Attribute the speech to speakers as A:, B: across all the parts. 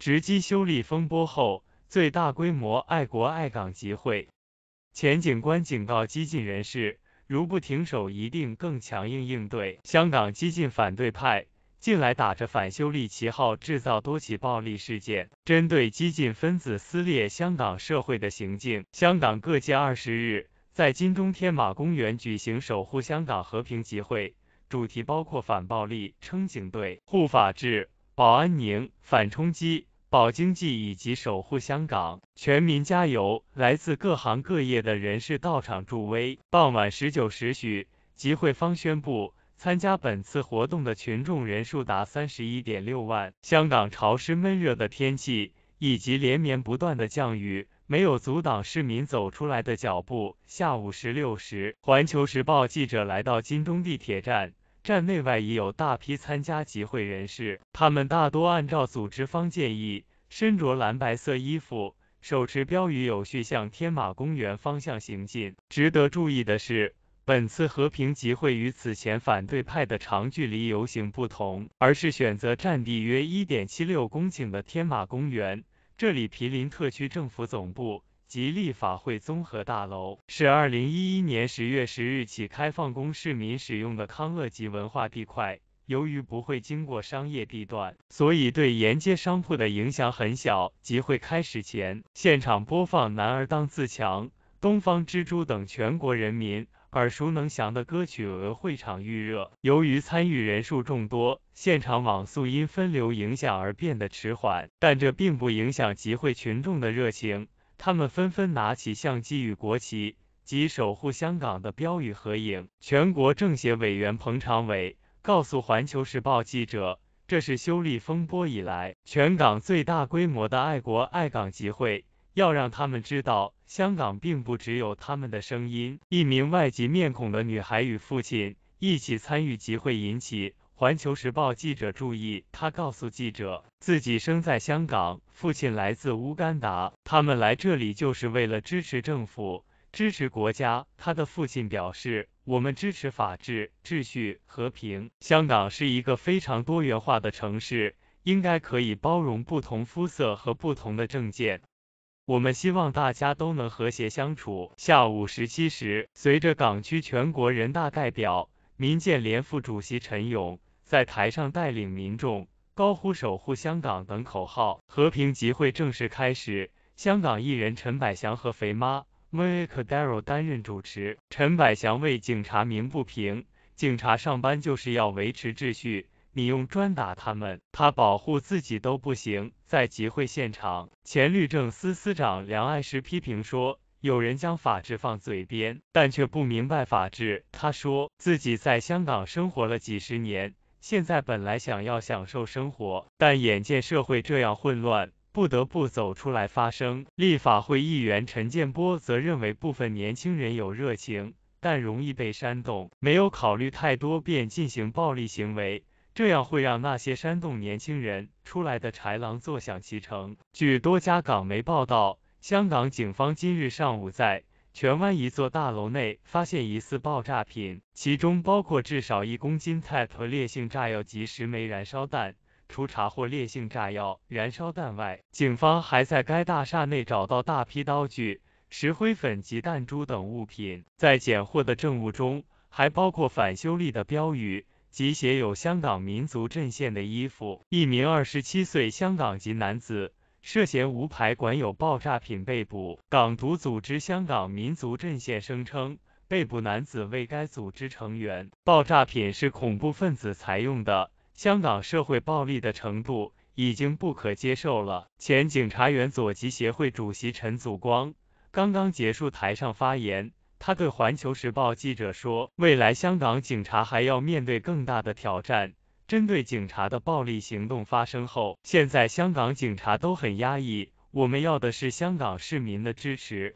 A: 直击修例风波后最大规模爱国爱港集会，前警官警告激进人士，如不停手，一定更强硬应对。香港激进反对派近来打着反修例旗号，制造多起暴力事件，针对激进分子撕裂香港社会的行径。香港各界二十日在金钟天马公园举行守护香港和平集会，主题包括反暴力、撑警队、护法治、保安宁、反冲击。保经济以及守护香港，全民加油！来自各行各业的人士到场助威。傍晚十九时许，集会方宣布，参加本次活动的群众人数达三十一点六万。香港潮湿闷热的天气以及连绵不断的降雨，没有阻挡市民走出来的脚步。下午十六时，环球时报记者来到金钟地铁站。站内外已有大批参加集会人士，他们大多按照组织方建议，身着蓝白色衣服，手持标语，有序向天马公园方向行进。值得注意的是，本次和平集会与此前反对派的长距离游行不同，而是选择占地约一点七六公顷的天马公园，这里毗邻特区政府总部。及立法会综合大楼是二零一一年十月十日起开放供市民使用的康乐及文化地块。由于不会经过商业地段，所以对沿街商铺的影响很小。集会开始前，现场播放《男儿当自强》《东方之珠》等全国人民耳熟能详的歌曲，额会场预热。由于参与人数众多，现场网速因分流影响而变得迟缓，但这并不影响集会群众的热情。他们纷纷拿起相机与国旗及守护香港的标语合影。全国政协委员彭长伟告诉《环球时报》记者，这是修例风波以来全港最大规模的爱国爱港集会，要让他们知道，香港并不只有他们的声音。一名外籍面孔的女孩与父亲一起参与集会，引起。环球时报记者注意，他告诉记者，自己生在香港，父亲来自乌干达，他们来这里就是为了支持政府，支持国家。他的父亲表示，我们支持法治、秩序、和平。香港是一个非常多元化的城市，应该可以包容不同肤色和不同的政见。我们希望大家都能和谐相处。下午十七时，随着港区全国人大代表、民建联副主席陈勇。在台上带领民众高呼“守护香港”等口号，和平集会正式开始。香港艺人陈百祥和肥妈 m a n i c a d a r o y l 担任主持。陈百祥为警察鸣不平：“警察上班就是要维持秩序，你用砖打他们，他保护自己都不行。”在集会现场，前律政司司长梁爱诗批评说：“有人将法治放嘴边，但却不明白法治。”他说自己在香港生活了几十年。现在本来想要享受生活，但眼见社会这样混乱，不得不走出来发声。立法会议员陈建波则认为，部分年轻人有热情，但容易被煽动，没有考虑太多便进行暴力行为，这样会让那些煽动年轻人出来的豺狼坐享其成。据多家港媒报道，香港警方今日上午在荃湾一座大楼内发现疑似爆炸品，其中包括至少一公斤 t y p 烈性炸药及十枚燃烧弹。除查获烈性炸药、燃烧弹外，警方还在该大厦内找到大批刀具、石灰粉及弹珠等物品。在检获的证物中，还包括反修例的标语及写有“香港民族阵线”的衣服。一名二十七岁香港籍男子。涉嫌无牌管有爆炸品被捕，港独组织香港民族阵线声称，被捕男子为该组织成员，爆炸品是恐怖分子采用的。香港社会暴力的程度已经不可接受了。前警察员左旗协会主席陈祖光刚刚结束台上发言，他对环球时报记者说，未来香港警察还要面对更大的挑战。针对警察的暴力行动发生后，现在香港警察都很压抑。我们要的是香港市民的支持。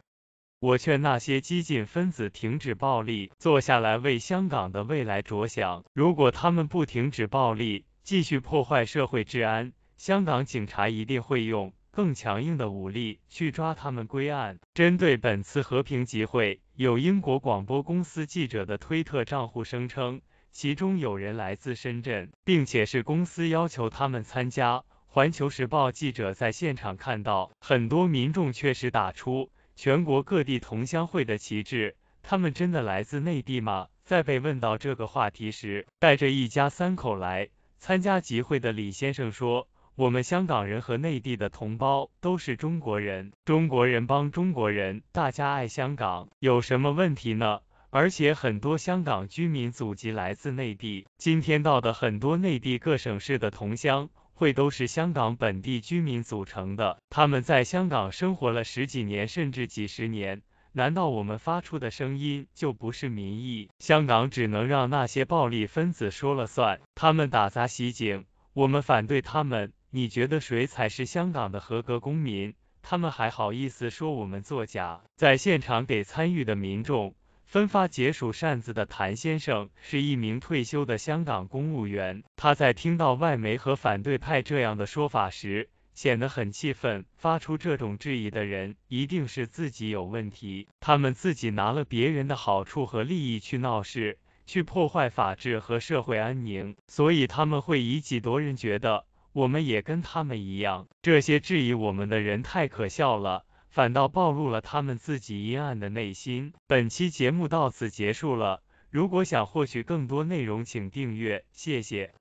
A: 我劝那些激进分子停止暴力，坐下来为香港的未来着想。如果他们不停止暴力，继续破坏社会治安，香港警察一定会用更强硬的武力去抓他们归案。针对本次和平集会，有英国广播公司记者的推特账户声称。其中有人来自深圳，并且是公司要求他们参加。环球时报记者在现场看到，很多民众确实打出全国各地同乡会的旗帜。他们真的来自内地吗？在被问到这个话题时，带着一家三口来参加集会的李先生说：“我们香港人和内地的同胞都是中国人，中国人帮中国人，大家爱香港，有什么问题呢？”而且很多香港居民祖籍来自内地，今天到的很多内地各省市的同乡会都是香港本地居民组成的，他们在香港生活了十几年甚至几十年，难道我们发出的声音就不是民意？香港只能让那些暴力分子说了算，他们打砸袭警，我们反对他们。你觉得谁才是香港的合格公民？他们还好意思说我们作假？在现场给参与的民众。分发解暑扇子的谭先生是一名退休的香港公务员。他在听到外媒和反对派这样的说法时，显得很气愤。发出这种质疑的人，一定是自己有问题。他们自己拿了别人的好处和利益去闹事，去破坏法治和社会安宁，所以他们会以己夺人，觉得我们也跟他们一样。这些质疑我们的人太可笑了。反倒暴露了他们自己阴暗的内心。本期节目到此结束了，如果想获取更多内容，请订阅，谢谢。